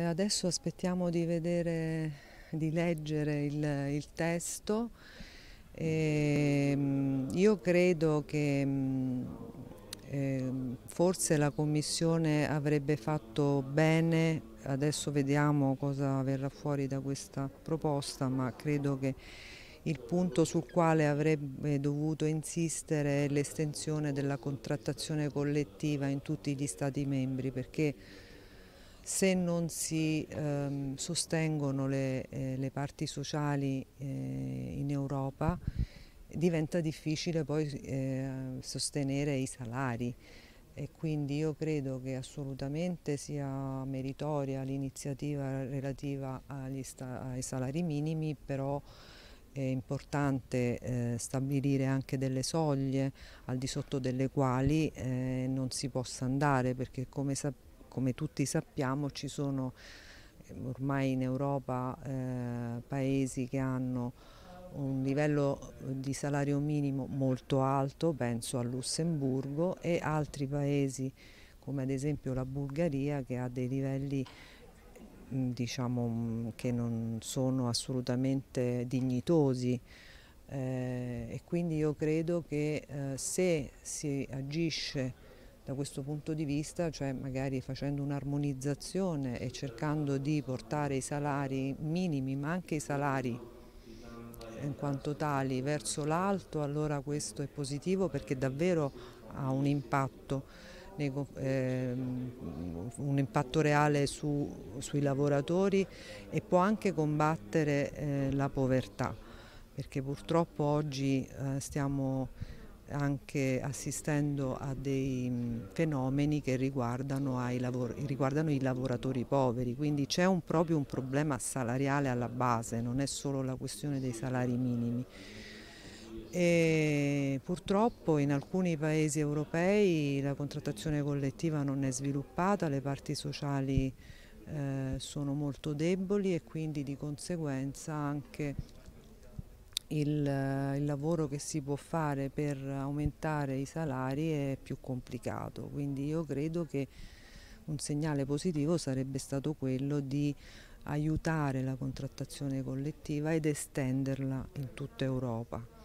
Eh, adesso aspettiamo di vedere, di leggere il, il testo. E, ehm, io credo che eh, forse la Commissione avrebbe fatto bene, adesso vediamo cosa verrà fuori da questa proposta, ma credo che il punto sul quale avrebbe dovuto insistere è l'estensione della contrattazione collettiva in tutti gli Stati membri, perché se non si ehm, sostengono le, eh, le, parti sociali eh, in Europa diventa difficile poi eh, sostenere i salari e quindi io credo che assolutamente sia meritoria l'iniziativa relativa ai salari minimi, però è importante eh, stabilire anche delle soglie al di sotto delle quali eh, non si possa andare perché come sappiamo come tutti sappiamo ci sono ehm, ormai in Europa eh, paesi che hanno un livello eh, di salario minimo molto alto, penso a Lussemburgo e altri paesi come ad esempio la Bulgaria che ha dei livelli mm, diciamo, mm, che non sono assolutamente dignitosi eh, e quindi io credo che eh, se si agisce da questo punto di vista, cioè magari facendo un'armonizzazione e cercando di portare i salari minimi, ma anche i salari in quanto tali verso l'alto, allora questo è positivo perché davvero ha un impatto, ehm, un impatto reale su, sui lavoratori e può anche combattere eh, la povertà, perché purtroppo oggi eh, stiamo anche assistendo a dei mm, fenomeni che riguardano, riguardano i lavoratori poveri, quindi c'è proprio un problema salariale alla base, non è solo la questione dei salari minimi. E purtroppo in alcuni paesi europei la contrattazione collettiva non è sviluppata, le parti sociali eh, sono molto deboli e quindi di conseguenza anche il, il, lavoro che si può fare per aumentare i salari è più complicato, quindi io credo che un segnale positivo sarebbe stato quello di aiutare la contrattazione collettiva ed estenderla in tutta Europa.